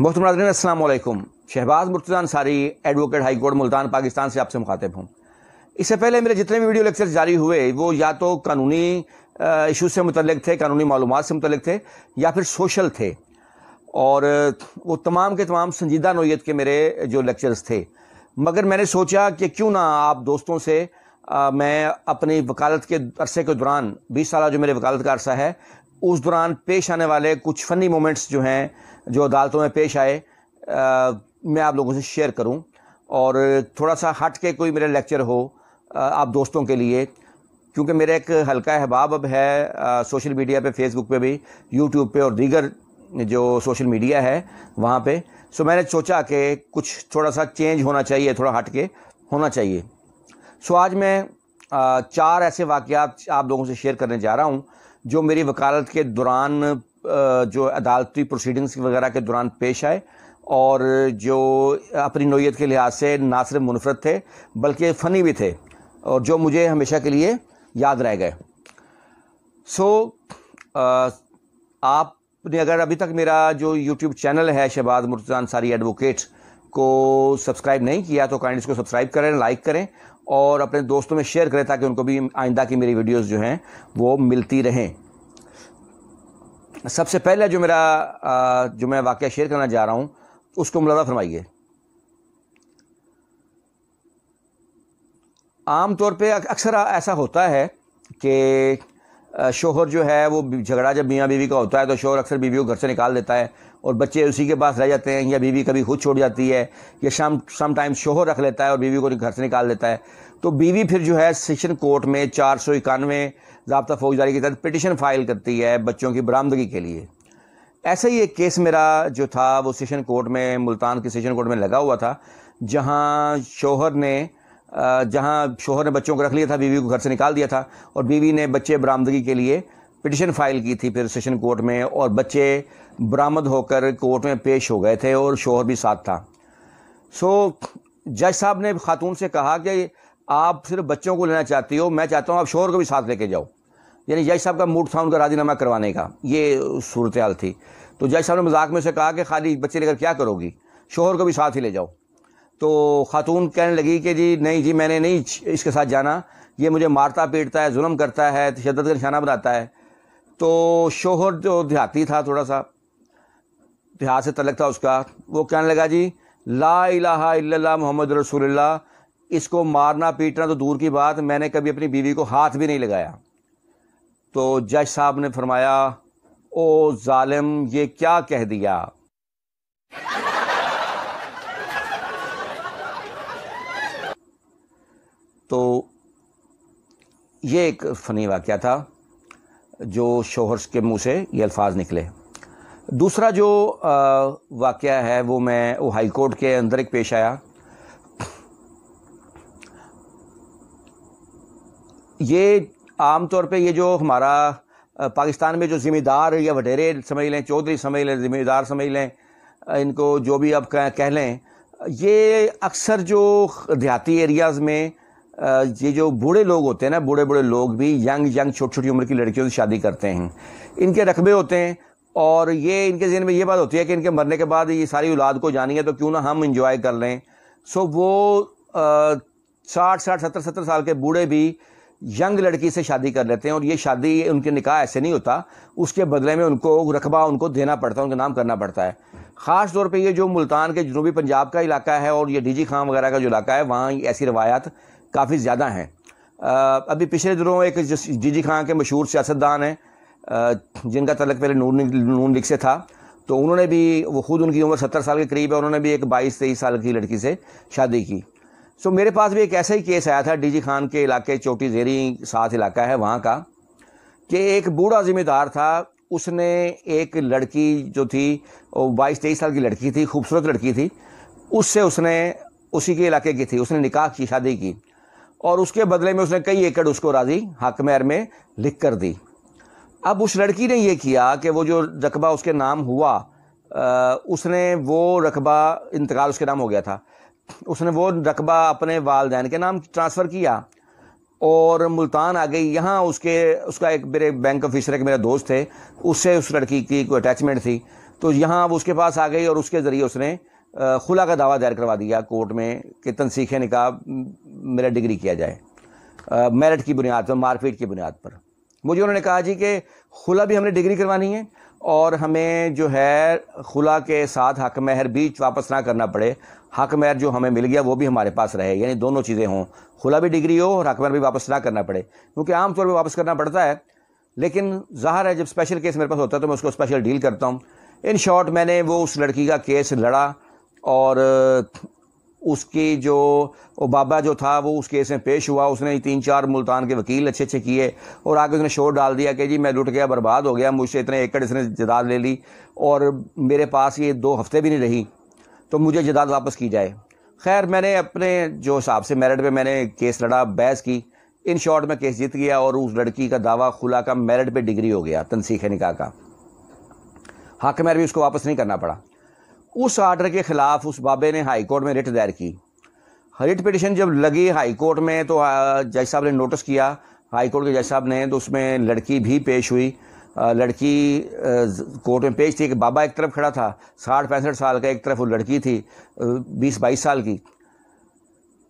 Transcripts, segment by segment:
बहुत मरादरीन Aslam Shahbaz Murtaza Ansari advocate high court Multan Pakistan से आपसे मुखातिब हूँ इससे पहले मेरे जितने भी वीडियो लेक्चर जारी हुए वो या तो कानूनी इशू से मुतलक थे कानूनी मालूम से मुतलक थे या फिर सोशल थे और वो तमाम के तमाम संजीदा नोयत के मेरे जो लेक्चर्स थे मगर मैंने सोचा कि क्यों ना आप दोस्तों से आ, मैं अपनी वकालत के अरसे के दौरान बीस साल जो मेरे वकालत का अरसा है उस दौरान पेश आने वाले कुछ फ़नी मोमेंट्स जो हैं जो अदालतों में पेश आए आ, मैं आप लोगों से शेयर करूं और थोड़ा सा हट के कोई मेरा लेक्चर हो आ, आप दोस्तों के लिए क्योंकि मेरा एक हल्का अहबाब अब है आ, सोशल मीडिया पे फेसबुक पे भी यूट्यूब पे और दीगर जो सोशल मीडिया है वहाँ पे सो मैंने सोचा कि कुछ थोड़ा सा चेंज होना चाहिए थोड़ा हट के होना चाहिए सो आज मैं चार ऐसे वाक़ आप लोगों से शेयर करने जा रहा हूँ जो मेरी वकालत के दौरान जो अदालती प्रोसीडिंग्स वगैरह के दौरान पेश आए और जो अपनी नोयत के लिहाज से ना सिर्फ मुनफरद थे बल्कि फ़नी भी थे और जो मुझे हमेशा के लिए याद रह गए सो so, आपने अगर अभी तक मेरा जो यूट्यूब चैनल है शहबाज मुर्तजा सारी एडवोकेट को सब्सक्राइब नहीं किया तो काइंड इसको सब्सक्राइब करें लाइक करें और अपने दोस्तों में शेयर करें ताकि उनको भी आइंदा की मेरी वीडियोस जो हैं वो मिलती रहें सबसे पहले जो मेरा जो मैं वाक्य शेयर करना जा रहा हूँ उसको मुलाजा फरमाइए आम तौर पे अक्सर ऐसा होता है कि शोहर जो है वो झगड़ा जब मियाँ बीवी का होता है तो शोहर अक्सर बीवी को घर से निकाल देता है और बच्चे उसी के पास रह जाते हैं या बीवी कभी खुद छोड़ जाती है या शाम सम टाइम शोहर रख लेता है और बीवी को घर से निकाल देता है तो बीवी फिर जो है सेशन कोर्ट में चार सौ इक्यानवे जबता फौजदारी के तहत पिटिशन फाइल करती है बच्चों की बरामदगी के लिए ऐसा ही एक केस मेरा जो था वो सेशन कोर्ट में मुल्तान के सेशन कोर्ट में लगा हुआ था जहाँ शोहर ने जहाँ शोहर ने बच्चों को रख लिया था बीवी को घर से निकाल दिया था और बीवी ने बच्चे बरामदगी के लिए पिटिशन फाइल की थी फिर सेशन कोर्ट में और बच्चे बरामद होकर कोर्ट में पेश हो गए थे और शोहर भी साथ था सो जज साहब ने खातून से कहा कि आप सिर्फ बच्चों को लेना चाहती हो मैं चाहता हूँ आप शोहर को भी साथ लेके जाओ यानी जज साहब का मूड था उनका राजीनामा करवाने का ये सूरत हाल थी तो जज साहब ने मजाक में से कहा कि खाली बच्चे लेकर क्या करोगी शोहर को भी साथ ही ले जाओ तो खातून कहने लगी कि जी नहीं जी मैंने नहीं इसके साथ जाना ये मुझे मारता पीटता है जुल्म करता है तशद का निशाना बनाता है तो शोहर जो देहाती था थोड़ा सा देहात से तलक था उसका वो कहने लगा जी ला इला मोहम्मद रसूलुल्लाह इसको मारना पीटना तो दूर की बात मैंने कभी अपनी बीवी को हाथ भी नहीं लगाया तो जज साहब ने फरमाया ओ जालिम ये क्या कह दिया तो ये एक फ़नी वाक़ था जो शोहर के मुंह से ये अल्फाज निकले दूसरा जो वाक़ है वो मैं वो हाई कोर्ट के अंदर एक पेश आया ये आम तौर पे ये जो हमारा पाकिस्तान में जो ज़िम्मेदार या वडेरे समझ लें चौधरी समझ लें ज़िम्मेदार समझ लें इनको जो भी आप कह लें ये अक्सर जो देहाती एरियाज़ में ये जो बूढ़े लोग होते हैं ना बूढ़े बूढ़े लोग भी यंग यंग छोटी छोटी उम्र की लड़कियों से शादी करते हैं इनके रकबे होते हैं और ये इनके जहन में ये बात होती है कि इनके मरने के बाद ये सारी औलाद को जानी है तो क्यों ना हम इंजॉय कर लें सो वो साठ साठ सत्तर सत्तर साल के बूढ़े भी यंग लड़की से शादी कर लेते हैं और ये शादी उनके निकाह ऐसे नहीं होता उसके बदले में उनको रकबा उनको देना पड़ता है उनका नाम करना पड़ता है ख़ास तौर पे ये जो मुल्तान के जनूबी पंजाब का इलाका है और ये डीजी खान वगैरह का जो इलाका है वहाँ ऐसी रवायात काफ़ी ज़्यादा हैं अभी पिछले दिनों एक जी जी खां के मशहूर सियासतदान हैं जिनका तलक पहले नून नून लिख से था तो उन्होंने भी वो खुद उनकी उम्र सत्तर साल के करीब है उन्होंने भी एक बाईस तेईस साल की लड़की से शादी की सो मेरे पास भी एक ऐसा ही केस आया था डीजी खान के इलाके चोटी जेरी साथ इलाका है वहाँ का कि एक बूढ़ा जिम्मेदार था उसने एक लड़की जो थी बाईस तेईस साल की लड़की थी खूबसूरत लड़की थी उससे उसने उसी के इलाके की थी उसने निकाह की शादी की और उसके बदले में उसने कई एकड़ उसको राजी हाकमेर में लिख कर दी अब उस लड़की ने यह किया कि वो जो रकबा उसके नाम हुआ आ, उसने वो रकबा इंतकाल उसके नाम हो गया था उसने वो रकबा अपने वालदेन के नाम ट्रांसफ़र किया और मुल्तान आ गई यहाँ उसके उसका एक मेरे बैंक ऑफिसर एक मेरा दोस्त थे उससे उस लड़की की कोई अटैचमेंट थी तो यहाँ वो उसके पास आ गई और उसके ज़रिए उसने खुला का दावा दायर करवा दिया कोर्ट में कि तनसीखे निकाह मेरा डिग्री किया जाए मेरिट की बुनियाद पर मारपीट की बुनियाद पर मुझे उन्होंने कहा जी कि खुला भी हमने डिग्री करवानी है और हमें जो है खुला के साथ हक महर बीच वापस ना करना पड़े हक महर जो हमें मिल गया वो भी हमारे पास रहे यानी दोनों चीज़ें हों खुला भी डिग्री हो और हक महर भी वापस ना करना पड़े क्योंकि आमतौर पर वापस करना पड़ता है लेकिन ज़ाहर है जब स्पेशल केस मेरे पास होता है तो मैं उसको स्पेशल डील करता हूँ इन शॉर्ट मैंने वो उस लड़की का केस लड़ा और उसकी जो बाबा जो था वो उस केस में पेश हुआ उसने तीन चार मुल्तान के वकील अच्छे अच्छे किए और आगे उसने शोर डाल दिया कि जी मैं लुट गया बर्बाद हो गया मुझसे इतने एकड़ इसने जदाद ले ली और मेरे पास ये दो हफ्ते भी नहीं रही तो मुझे जदाद वापस की जाए खैर मैंने अपने जो हिसाब से मेरिट पे मैंने केस लड़ा बहस की इन शॉर्ट में केस जीत गया और उस लड़की का दावा खुला का मेरिट पे डिग्री हो गया तनसीख निका का हक मैर भी उसको वापस नहीं करना पड़ा उस आर्डर के ख़िलाफ़ उस बाबे ने हाई कोर्ट में रिट दायर की रिट पिटिशन जब लगी हाई कोर्ट में तो जज साहब ने नोटिस किया हाई कोर्ट के जज साहब ने तो उसमें लड़की भी पेश हुई लड़की कोर्ट में पेश थी कि बाबा एक तरफ खड़ा था साठ पैंसठ साल का एक तरफ वो लड़की थी बीस बाईस साल की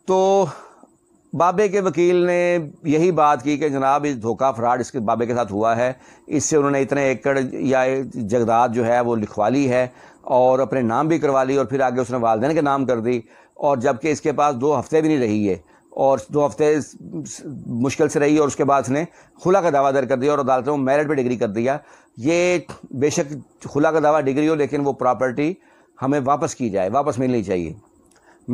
तो बाबे के वकील ने यही बात की कि जनाब इस धोखा फ्रॉड इसके बाबे के साथ हुआ है इससे उन्होंने इतने एकड़ या जगदाद जो है वो लिखवा ली है और अपने नाम भी करवा ली और फिर आगे उसने वालदेन के नाम कर दी और जबकि इसके पास दो हफ्ते भी नहीं रही है और दो हफ्ते मुश्किल से रही और उसके बाद उसने खुला का दावा दर कर दिया और अदालत में मेरिट पर डिग्री कर दिया ये बेशक खुला का दावा डिग्री हो लेकिन वो प्रॉपर्टी हमें वापस की जाए वापस मिलनी चाहिए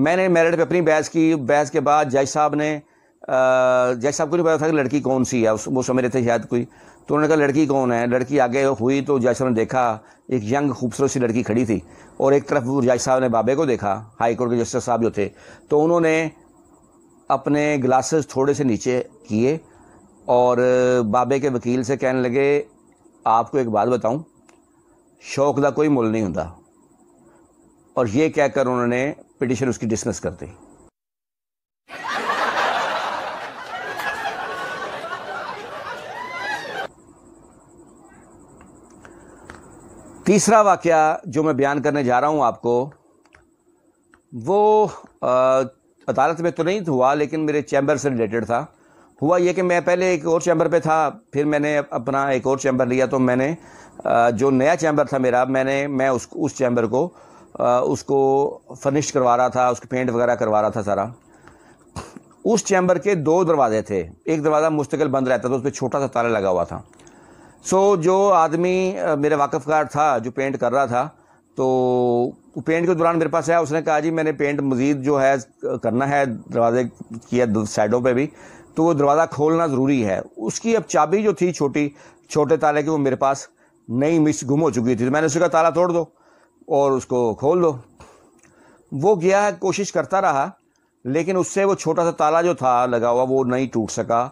मैंने मेरिट पे अपनी बहस की बहस के बाद जज साहब ने जज साहब को नहीं पता था कि लड़की कौन सी है उस वो समझ रहे थे शायद कोई तो उन्होंने कहा लड़की कौन है लड़की आगे हुई तो जज साहब ने देखा एक यंग खूबसूरत सी लड़की खड़ी थी और एक तरफ जज साहब ने बाबे को देखा हाई कोर्ट के जस्टिस साहब जो थे तो उन्होंने अपने ग्लासेस थोड़े से नीचे किए और बाबे के वकील से कहने लगे आपको एक बात बताऊं शौक का कोई मुल नहीं होता और ये कहकर उन्होंने पिटिशन उसकी डिसमिस कर दी तीसरा वाक़ जो मैं बयान करने जा रहा हूँ आपको वो आ, अदालत में तो नहीं हुआ लेकिन मेरे चैम्बर से रिलेटेड था हुआ ये कि मैं पहले एक और चैम्बर पे था फिर मैंने अपना एक और चैम्बर लिया तो मैंने आ, जो नया चैम्बर था मेरा मैंने मैं उस उस चैम्बर को आ, उसको फर्निश करवा रहा था उसको पेंट वगैरह करवा रहा था सारा उस चैम्बर के दो दरवाजे थे एक दरवाज़ा मुस्तकिल बंद रहता था उस पर छोटा सा ताला लगा हुआ था सो so, जो आदमी मेरे वाकफकार था जो पेंट कर रहा था तो पेंट के दौरान मेरे पास आया उसने कहा जी मैंने पेंट मज़ीद जो है करना है दरवाजे किया साइडों पे भी तो वो दरवाज़ा खोलना ज़रूरी है उसकी अब चाबी जो थी छोटी छोटे ताले की वो मेरे पास नई मिस गुम हो चुकी थी तो मैंने उसका ताला तोड़ दो और उसको खोल दो वो गया कोशिश करता रहा लेकिन उससे वो छोटा सा ताला जो था लगा हुआ वो नहीं टूट सका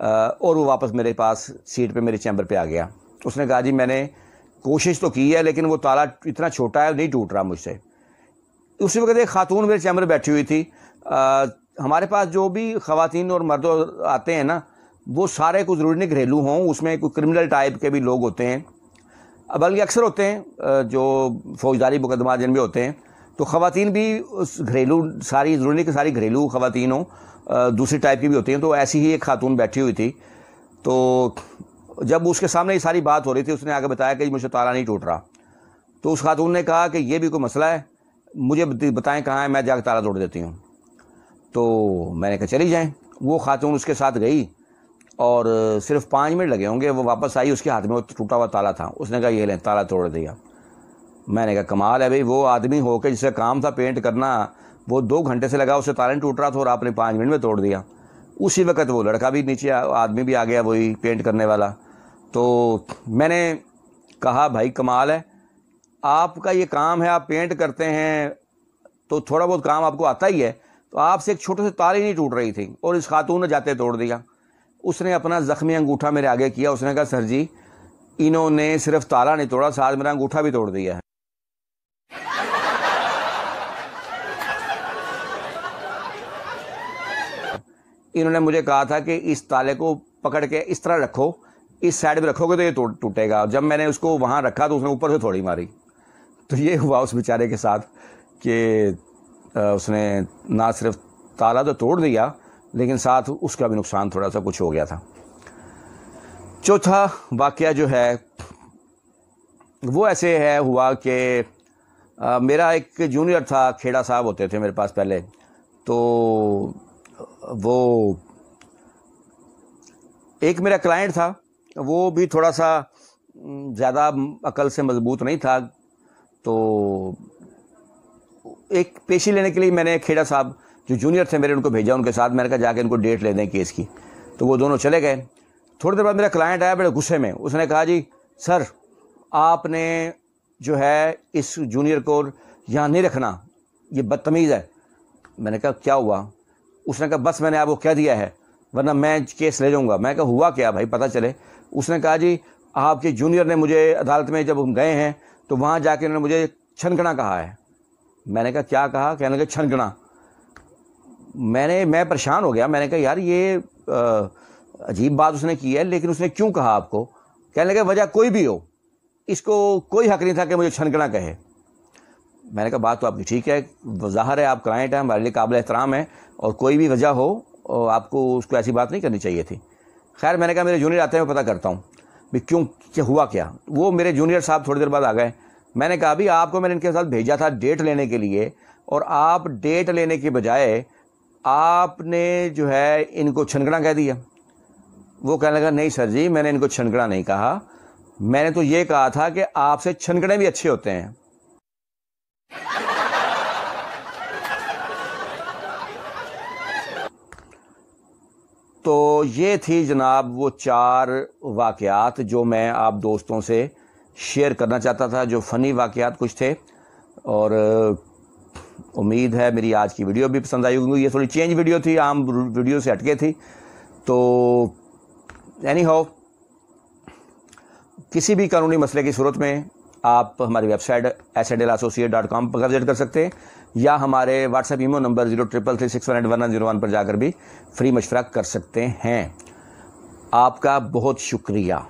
और वो वापस मेरे पास सीट पे मेरे चैम्बर पे आ गया उसने कहा जी मैंने कोशिश तो की है लेकिन वो ताला इतना छोटा है नहीं टूट रहा मुझसे उसी वक्त एक खातून मेरे चैम्बर बैठी हुई थी आ, हमारे पास जो भी खातन और मर्द आते हैं ना वो सारे को ज़रूरी नहीं घरेलू हों उसमें कोई क्रिमिनल टाइप के भी लोग होते हैं बल्कि अक्सर होते हैं जो फौजदारी मुकदमा जिन भी होते हैं तो ख़ातन भी उस घरेलू सारी ज़रूरी कि सारी घरेलू ख़वान हों दूसरी टाइप की भी होती हैं तो ऐसी ही एक खातून बैठी हुई थी तो जब उसके सामने ये सारी बात हो रही थी उसने आगे बताया कि मुझे ताला नहीं टूट रहा तो उस खातून ने कहा कि ये भी कोई मसला है मुझे बताएं कहाँ है मैं जाकर ताला तोड़ देती हूँ तो मैंने कहा चली जाएँ वो खातून उसके साथ गई और सिर्फ पाँच मिनट लगे होंगे वो वापस आई उसके हाथ में वो टूटा हुआ ताला था उसने कहा ये लें ताला तोड़ दिया मैंने कहा कमाल है भाई वो आदमी होकर जिसे काम था पेंट करना वो दो घंटे से लगा उससे तारें टूट रहा था और आपने पाँच मिनट में तोड़ दिया उसी वक्त वो लड़का भी नीचे आदमी भी आ गया वही पेंट करने वाला तो मैंने कहा भाई कमाल है आपका ये काम है आप पेंट करते हैं तो थोड़ा बहुत काम आपको आता ही है तो आपसे एक छोटे से तार ही नहीं टूट रही थी और इस खातून ने जाते तोड़ दिया उसने अपना ज़ख्मी अंगूठा मेरे आगे किया उसने कहा सर जी इन्होंने सिर्फ ताला नहीं तोड़ा साथ मेरा अंगूठा भी तोड़ दिया है इन्होंने मुझे कहा था कि इस ताले को पकड़ के इस तरह रखो इस साइड में रखोगे तो ये टूटेगा जब मैंने उसको वहाँ रखा तो उसने ऊपर से थोड़ी मारी तो ये हुआ उस बेचारे के साथ कि उसने ना सिर्फ ताला तो तोड़ दिया लेकिन साथ उसका भी नुकसान थोड़ा सा कुछ हो गया था चौथा वाक्य जो है वो ऐसे है हुआ कि मेरा एक जूनियर था खेड़ा साहब होते थे मेरे पास पहले तो वो एक मेरा क्लाइंट था वो भी थोड़ा सा ज़्यादा अकल से मजबूत नहीं था तो एक पेशी लेने के लिए मैंने खेड़ा साहब जो जूनियर थे मेरे उनको भेजा उनके साथ मैंने कहा जाके उनको डेट ले दें केस की तो वो दोनों चले गए थोड़ी देर बाद मेरा क्लाइंट आया बड़े गुस्से में उसने कहा जी सर आपने जो है इस जूनियर को यहाँ नहीं रखना ये बदतमीज़ है मैंने कहा क्या हुआ उसने कहा बस मैंने आपको कह दिया है वरना मैं केस ले जाऊँगा मैं कहा हुआ क्या भाई पता चले उसने कहा जी आपके जूनियर ने मुझे अदालत में जब हम गए हैं तो वहाँ जाके उन्होंने मुझे छनगणा कहा है मैंने कहा क्या कहा कहने लगे छनगणा मैंने मैं परेशान हो गया मैंने कहा यार ये अजीब बात उसने की है लेकिन उसने क्यों कहा आपको कहने लगे वजह कोई भी हो इसको कोई हक नहीं था कि मुझे छनगणा कहे मैंने कहा बात तो आपकी ठीक है ज़ाहर है आप क्लाइंट हैं हमारे लिए काबिल एहतराम है और कोई भी वजह हो आपको उसको ऐसी बात नहीं करनी चाहिए थी खैर मैंने कहा मेरे जूनियर आते हैं मैं पता करता हूँ भी क्यों क्या हुआ क्या वो मेरे जूनियर साहब थोड़ी देर बाद आ गए मैंने कहा भी आपको मैंने इनके साथ भेजा था डेट लेने के लिए और आप डेट लेने के बजाय आपने जो है इनको छनगड़ा कह दिया वो कहने लगा नहीं सर जी मैंने इनको छनगड़ा नहीं कहा मैंने तो ये कहा था कि आपसे छनगड़े भी अच्छे होते हैं तो ये थी जनाब वो चार वाक़ात जो मैं आप दोस्तों से शेयर करना चाहता था जो फ़नी वाकयात कुछ थे और उम्मीद है मेरी आज की वीडियो भी पसंद आई होगी ये थोड़ी चेंज वीडियो थी आम वीडियो से हटके थी तो एनी हो किसी भी कानूनी मसले की सूरत में आप हमारी website S and L associate dot com पर विजिट कर सकते हैं या हमारे WhatsApp imo number zero triple three six one eight one one zero one पर जाकर भी फ्री मशवरा कर सकते हैं आपका बहुत शुक्रिया